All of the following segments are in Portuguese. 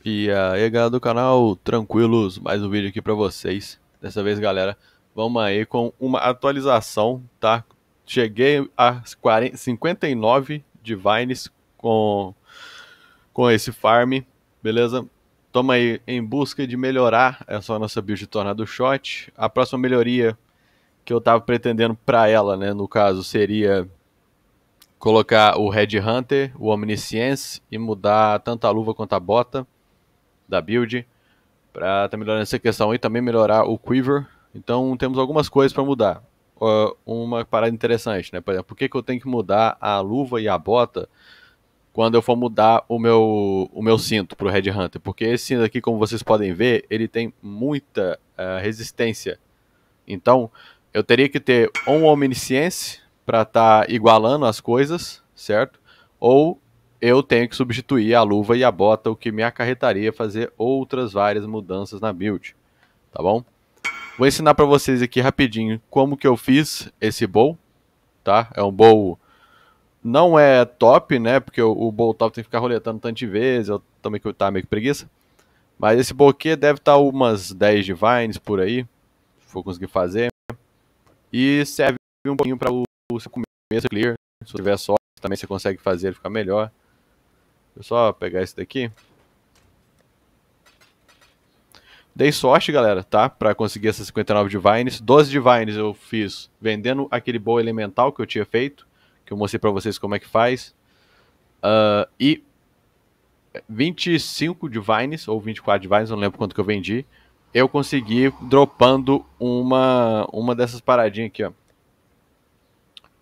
Ah, e aí galera do canal, tranquilos, mais um vídeo aqui pra vocês. Dessa vez galera, vamos aí com uma atualização, tá? Cheguei a 40, 59 divines com, com esse farm, beleza? Toma aí em busca de melhorar essa nossa build tornado shot. A próxima melhoria que eu tava pretendendo para ela, né, no caso, seria colocar o Red Hunter, o Omniscience e mudar tanto a luva quanto a bota da build, para estar tá melhorando essa questão e também melhorar o Quiver. Então temos algumas coisas para mudar. Uh, uma parada interessante, né? Por exemplo, por que, que eu tenho que mudar a luva e a bota quando eu for mudar o meu, o meu cinto para o Red Hunter? Porque esse cinto aqui, como vocês podem ver, ele tem muita uh, resistência. Então, eu teria que ter um Omnisciência para estar tá igualando as coisas, certo? Ou eu tenho que substituir a luva e a bota, o que me acarretaria fazer outras várias mudanças na build, tá bom? Vou ensinar para vocês aqui rapidinho como que eu fiz esse bowl, tá? É um bowl não é top, né? Porque o, o bowl top tem que ficar roletando tantas vezes, eu também que tá meio que preguiça. Mas esse bowl aqui deve estar tá umas 10 divines por aí, se for conseguir fazer. E serve um pouquinho para o, seu começo clear, se tiver sorte também você consegue fazer, ficar melhor eu só pegar esse daqui. Dei sorte, galera, tá? Pra conseguir essas 59 Divines. 12 Divines eu fiz vendendo aquele boa elemental que eu tinha feito. Que eu mostrei pra vocês como é que faz. Uh, e 25 Divines, ou 24 Divines, não lembro quanto que eu vendi. Eu consegui dropando uma, uma dessas paradinhas aqui, ó.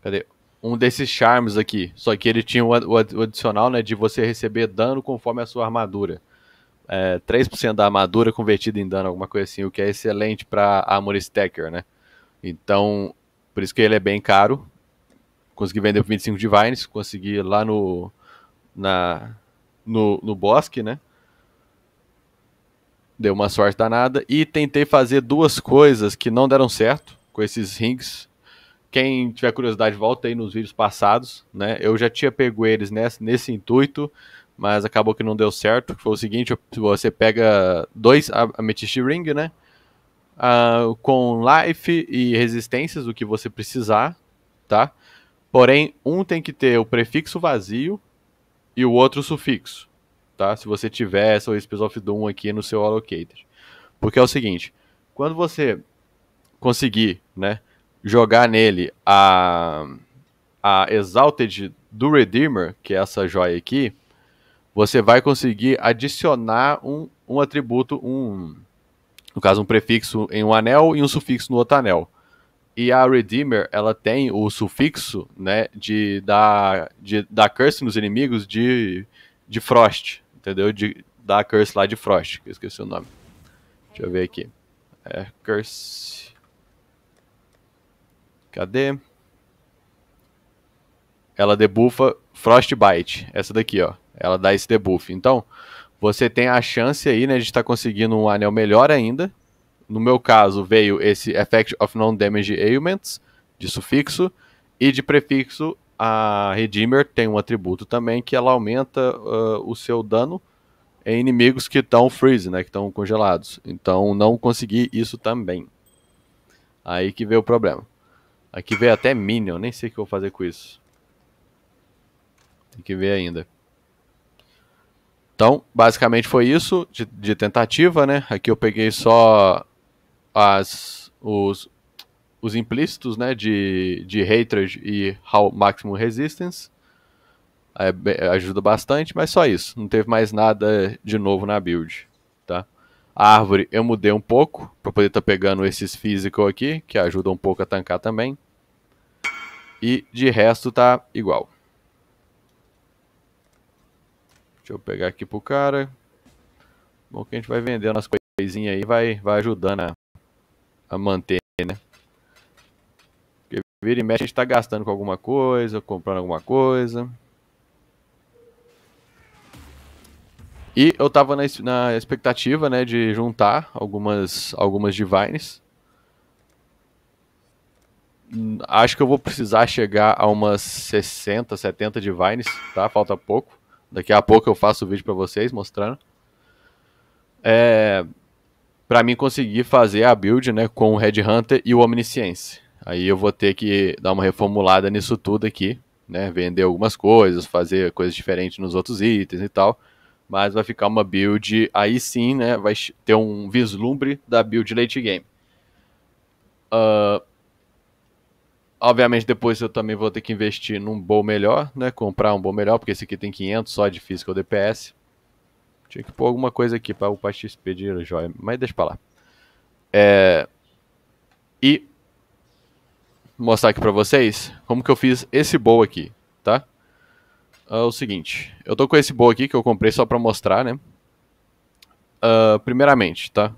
Cadê? um desses charmes aqui. Só que ele tinha o, adicional, né, de você receber dano conforme a sua armadura. É, 3% da armadura convertida em dano, alguma coisa assim, o que é excelente para Armor Stacker, né? Então, por isso que ele é bem caro. Consegui vender por 25 Divines, consegui lá no, na, no, no bosque, né? Deu uma sorte danada. E tentei fazer duas coisas que não deram certo com esses rings quem tiver curiosidade, volta aí nos vídeos passados, né? Eu já tinha pego eles nesse, nesse intuito, mas acabou que não deu certo. Foi o seguinte: você pega dois Amethyst Ring, né? Uh, com life e resistências, o que você precisar, tá? Porém, um tem que ter o prefixo vazio e o outro sufixo, tá? Se você tiver essa Wisps of Doom aqui no seu allocator, Porque é o seguinte, quando você conseguir, né, jogar nele a, a Exalted do Redeemer, que é essa joia aqui, você vai conseguir adicionar um, um atributo, um no caso um prefixo em um anel e um sufixo no outro anel. E a Redeemer, ela tem o sufixo, né, de dar, de dar curse nos inimigos de, de Frost, entendeu? De dar curse lá de Frost, que eu esqueci o nome. Deixa eu ver aqui. É, curse... Cadê? Ela debufa Frostbite. Essa daqui, ó. Ela dá esse debuff. Então, você tem a chance aí, né, de estar tá conseguindo um anel melhor ainda. No meu caso, veio esse Effect of Non-Damage Ailments, de sufixo. E de prefixo, a Redeemer tem um atributo também que ela aumenta uh, o seu dano em inimigos que estão freeze, né, que estão congelados. Então não consegui isso também. Aí que veio o problema. Aqui veio até Minion, nem sei o que eu vou fazer com isso. Tem que ver ainda. Então, basicamente foi isso de, de tentativa, né? Aqui eu peguei só as, os, os implícitos, né? De, de Hatred e How Maximum Resistance. É, ajuda bastante, mas só isso. Não teve mais nada de novo na build, tá? A árvore eu mudei um pouco, para poder estar tá pegando esses physical aqui, que ajudam um pouco a tancar também. E de resto tá igual. Deixa eu pegar aqui pro cara. Bom que a gente vai vendendo as coisinhas aí, vai, vai ajudando a, a manter, né? Porque vira e mexe a gente tá gastando com alguma coisa, comprando alguma coisa. E eu tava na, na expectativa, né, de juntar algumas, algumas divines acho que eu vou precisar chegar a umas 60, 70 divines, tá? Falta pouco. Daqui a pouco eu faço o vídeo para vocês mostrando. É, para mim conseguir fazer a build, né, com o Red Hunter e o Omnisciência. Aí eu vou ter que dar uma reformulada nisso tudo aqui, né? Vender algumas coisas, fazer coisas diferentes nos outros itens e tal. Mas vai ficar uma build, aí sim, né? Vai ter um vislumbre da build late game. Uh, Obviamente, depois eu também vou ter que investir num bowl melhor, né? Comprar um bowl melhor, porque esse aqui tem 500 só de física ou DPS. Tinha que pôr alguma coisa aqui para upar XP de joia, mas deixa pra lá. É... E mostrar aqui pra vocês como que eu fiz esse bowl aqui, tá? É o seguinte, eu tô com esse bowl aqui que eu comprei só pra mostrar, né? Uh, primeiramente, tá?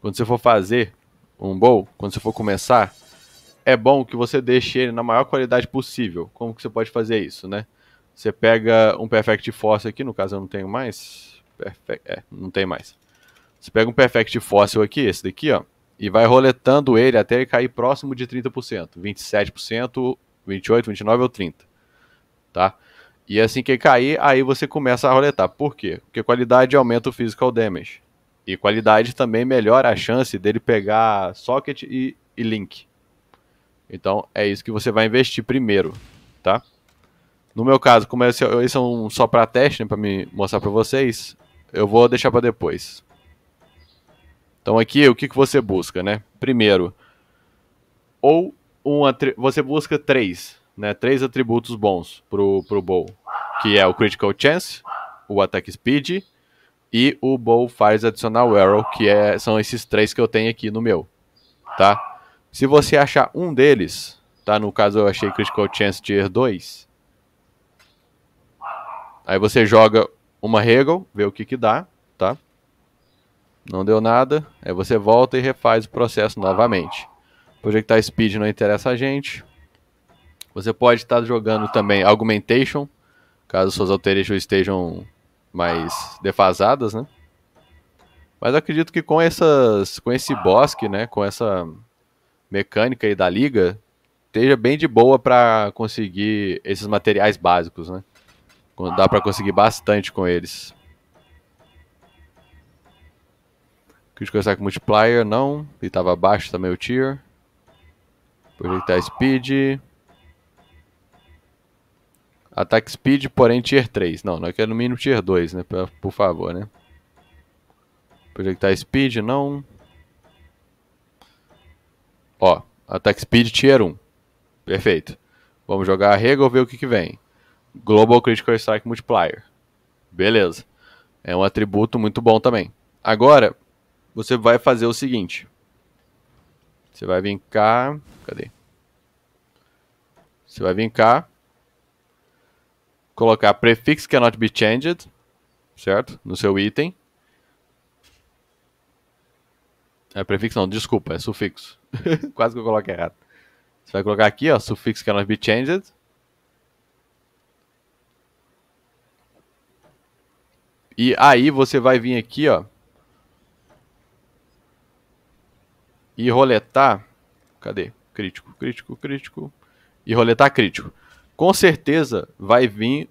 Quando você for fazer um bowl, quando você for começar, é bom que você deixe ele na maior qualidade possível. Como que você pode fazer isso, né? Você pega um Perfect Fossil aqui, no caso eu não tenho mais. Perfect, é, não tem mais. Você pega um Perfect Fossil aqui, esse daqui, ó, e vai roletando ele até ele cair próximo de 30%, 27%, 28, 29 ou 30. Tá? E assim que cair, aí você começa a roletar. Por quê? Porque qualidade aumenta o physical damage. E qualidade também melhora a chance dele pegar socket e, e link. Então é isso que você vai investir primeiro, tá? No meu caso, como esse, esse é um só para teste, né, para me mostrar para vocês, eu vou deixar para depois. Então aqui o que, que você busca, né? Primeiro, ou um você busca três, né? Três atributos bons pro pro bowl, que é o critical chance, o attack speed e o bowl fires adicional arrow, que é, são esses três que eu tenho aqui no meu, tá? Se você achar um deles, tá? No caso eu achei Critical Chance Tier 2. Aí você joga uma Regal, vê o que que dá, tá? Não deu nada, aí você volta e refaz o processo novamente. Projectar Speed não interessa a gente. Você pode estar jogando também Augmentation, caso suas alterations estejam mais defasadas, né? Mas acredito que com essas, com esse bosque, né, com essa mecânica e da liga esteja bem de boa para conseguir esses materiais básicos, né? Dá para conseguir bastante com eles. Critical Attack Multiplier, não. Ele estava abaixo também o tier. Projectar Speed. Ataque Speed, porém Tier 3. Não, não é que é no mínimo Tier 2, né? Por favor, né? Projectar Speed, não. Ó, Attack Speed Tier 1. Perfeito. Vamos jogar a Regal, ver o que, que vem. Global Critical Strike Multiplier. Beleza. É um atributo muito bom também. Agora, você vai fazer o seguinte. Você vai vir cá. Cadê? Você vai vir cá. Colocar prefix cannot be changed. Certo? No seu item. É prefixo não, desculpa, é sufixo. Quase que eu coloco errado. Você vai colocar aqui, ó, suffix cannot be changed. E aí você vai vir aqui, ó. E roletar. Cadê? Crítico, crítico, crítico. E roletar crítico. Com certeza vai vir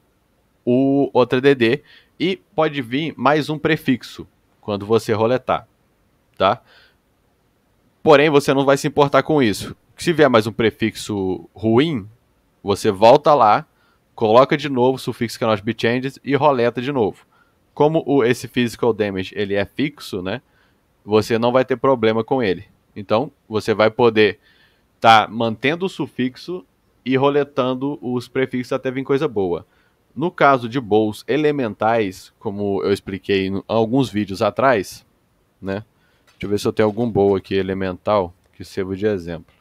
o outra DD e pode vir mais um prefixo quando você roletar, tá? Porém, você não vai se importar com isso. Se vier mais um prefixo ruim, você volta lá, coloca de novo o sufixo cannot be changed e roleta de novo. Como o, esse physical damage ele é fixo, né? Você não vai ter problema com ele. Então, você vai poder estar tá mantendo o sufixo e roletando os prefixos até vir coisa boa. No caso de bols elementais, como eu expliquei em alguns vídeos atrás, né? Deixa eu ver se eu tenho algum boa aqui, elemental, que sirva de exemplo.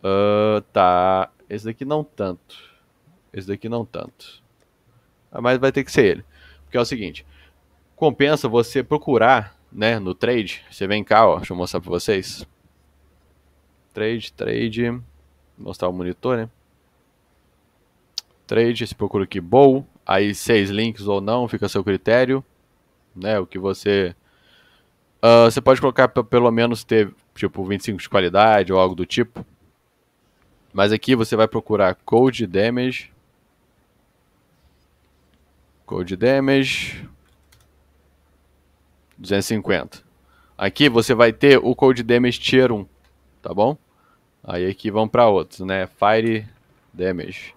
Uh, tá. Esse daqui não tanto. Esse daqui não tanto. Ah, mas vai ter que ser ele. Porque é o seguinte: compensa você procurar, né, no trade. Você vem cá, ó. Deixa eu mostrar pra vocês. Trade, trade. mostrar o monitor, né? Trade, você procura aqui bom. Aí seis links ou não, fica a seu critério. Né, o que você Uh, você pode colocar pelo menos ter, tipo, 25 de qualidade ou algo do tipo. Mas aqui você vai procurar Code Damage. Code Damage. 250. Aqui você vai ter o Code Damage Tier 1, tá bom? Aí aqui vão para outros, né? Fire Damage.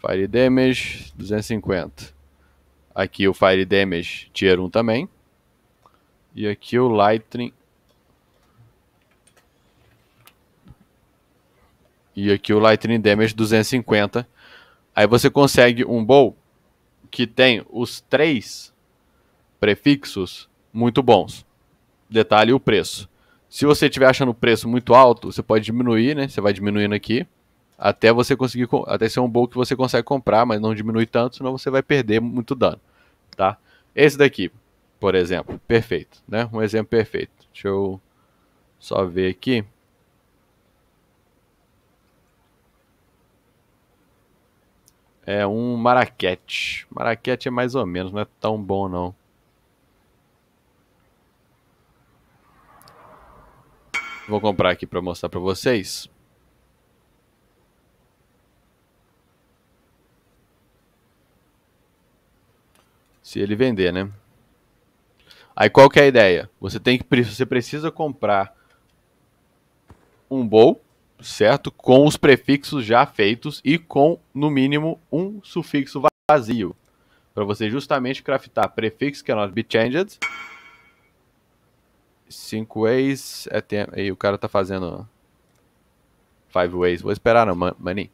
Fire Damage, 250. Aqui o Fire Damage Tier 1 também. E aqui o Lightning. E aqui o Lightning Damage 250. Aí você consegue um bowl que tem os três prefixos muito bons. Detalhe o preço. Se você estiver achando o preço muito alto, você pode diminuir, né? Você vai diminuindo aqui até você conseguir até ser um bowl que você consegue comprar, mas não diminui tanto, senão você vai perder muito dano, tá? Esse daqui, por exemplo. Perfeito, né? Um exemplo perfeito. Deixa eu só ver aqui. É um maraquete. Maraquete é mais ou menos, não é tão bom não. Vou comprar aqui para mostrar para vocês. Se ele vender, né? Aí qual que é a ideia? Você tem que você precisa comprar um bowl, certo? Com os prefixos já feitos e com no mínimo um sufixo vazio, para você justamente craftar prefixo cannot be changed. 5 ways, é aí o cara tá fazendo 5 ways. Vou esperar não, maninho.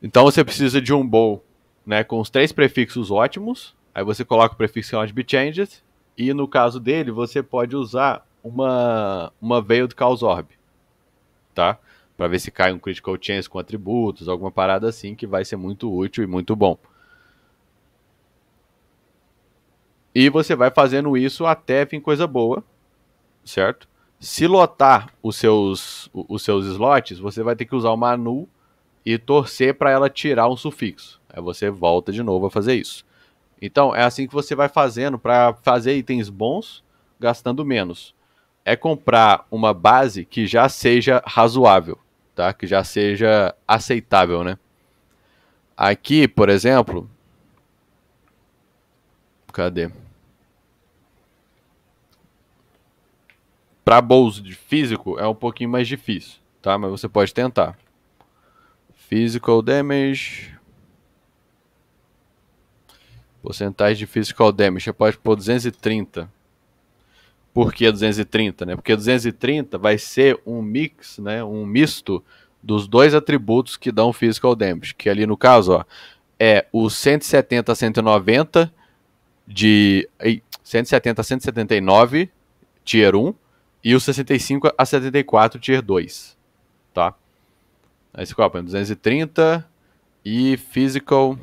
Então você precisa de um bowl, né, com os três prefixos ótimos. Aí você coloca o prefixo cannot be changed e no caso dele, você pode usar uma, uma do Chaos Orb, tá? Pra ver se cai um Critical Chance com atributos, alguma parada assim que vai ser muito útil e muito bom. E você vai fazendo isso até vir coisa boa, certo? Se lotar os seus, os seus slots, você vai ter que usar uma Manu e torcer para ela tirar um sufixo. Aí você volta de novo a fazer isso. Então, é assim que você vai fazendo para fazer itens bons, gastando menos. É comprar uma base que já seja razoável, tá? Que já seja aceitável, né? Aqui, por exemplo, cadê? Para bolso de físico é um pouquinho mais difícil, tá? Mas você pode tentar. Physical damage Porcentagem de physical damage. Você pode pôr 230. Por que 230, né? Porque 230 vai ser um mix, né? Um misto dos dois atributos que dão physical damage. Que ali no caso, ó, é o 170 a 190 de... 170 a 179 tier 1 e o 65 a 74 tier 2, tá? Aí você copa 230 e physical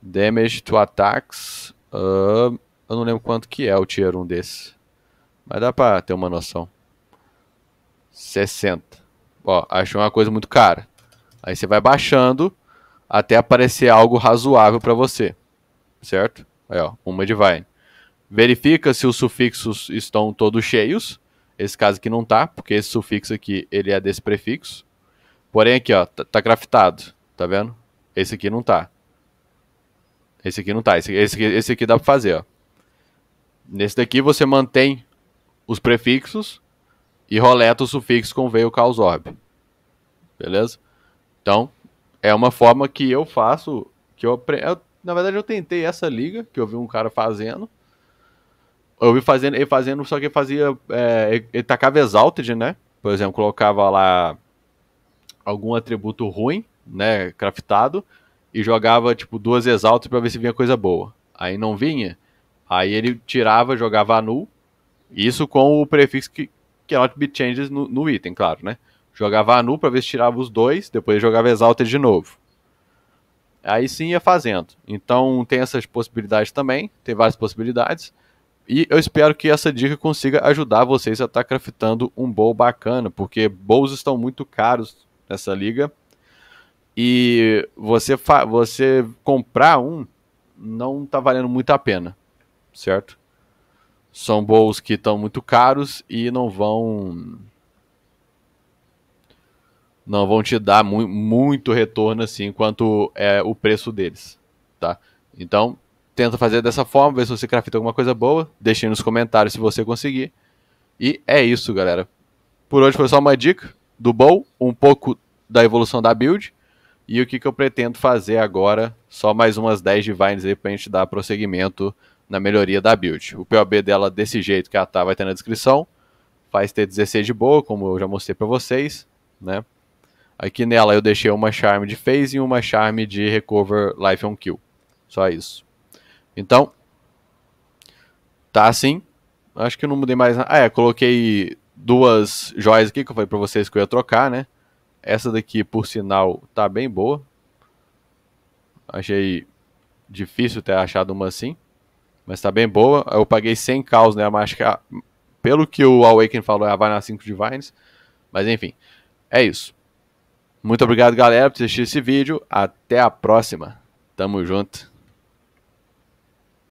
Damage to attacks. Uh, eu não lembro quanto que é o tier 1 desse. Mas dá pra ter uma noção. 60. Ó, acho uma coisa muito cara. Aí você vai baixando até aparecer algo razoável para você. Certo? Aí, ó, uma divine. Verifica se os sufixos estão todos cheios. Esse caso aqui não tá, porque esse sufixo aqui, ele é desse prefixo. Porém aqui, ó, tá, tá craftado, tá vendo? Esse aqui não tá. Esse aqui não tá. Esse, esse, esse aqui dá pra fazer, ó. Nesse daqui você mantém os prefixos e roleta o sufixo com veio caus orb. Beleza? Então, é uma forma que eu faço, que eu, eu, na verdade eu tentei essa liga que eu vi um cara fazendo. Eu vi fazendo, ele fazendo, só que ele fazia é, ele, ele tacava exalted, né? Por exemplo, colocava lá algum atributo ruim, né, craftado e jogava, tipo, duas exaltas para ver se vinha coisa boa. Aí não vinha. Aí ele tirava, jogava a Isso com o prefixo que cannot be changed no, no item, claro, né? Jogava a para ver se tirava os dois, depois jogava exalta de novo. Aí sim ia fazendo. Então tem essas possibilidades também, tem várias possibilidades. E eu espero que essa dica consiga ajudar vocês a estar tá craftando um bowl bacana, porque bowls estão muito caros nessa liga e você, você comprar um não está valendo muito a pena, certo? São bowls que estão muito caros e não vão não vão te dar mu muito retorno assim quanto é o preço deles, tá? Então, tenta fazer dessa forma, ver se você crafta alguma coisa boa, deixe nos comentários se você conseguir. E é isso, galera. Por hoje foi só uma dica do Bowl, um pouco da evolução da build e o que, que eu pretendo fazer agora? Só mais umas 10 divines aí pra gente dar prosseguimento na melhoria da build. O POB dela desse jeito que ela tá vai ter na descrição. Faz ter 16 de boa, como eu já mostrei para vocês, né? Aqui nela eu deixei uma charme de phase e uma charme de recover life on kill. Só isso. Então, tá assim. Acho que não mudei mais nada. Ah, é, coloquei duas joias aqui que eu falei para vocês que eu ia trocar, né? Essa daqui, por sinal, tá bem boa. Achei difícil ter achado uma assim, mas tá bem boa. Eu paguei 100 caos, né? Mas que a... pelo que o Awaken falou, ela é vai na 5 Divines. Mas enfim, é isso. Muito obrigado, galera, por assistir esse vídeo. Até a próxima. Tamo junto.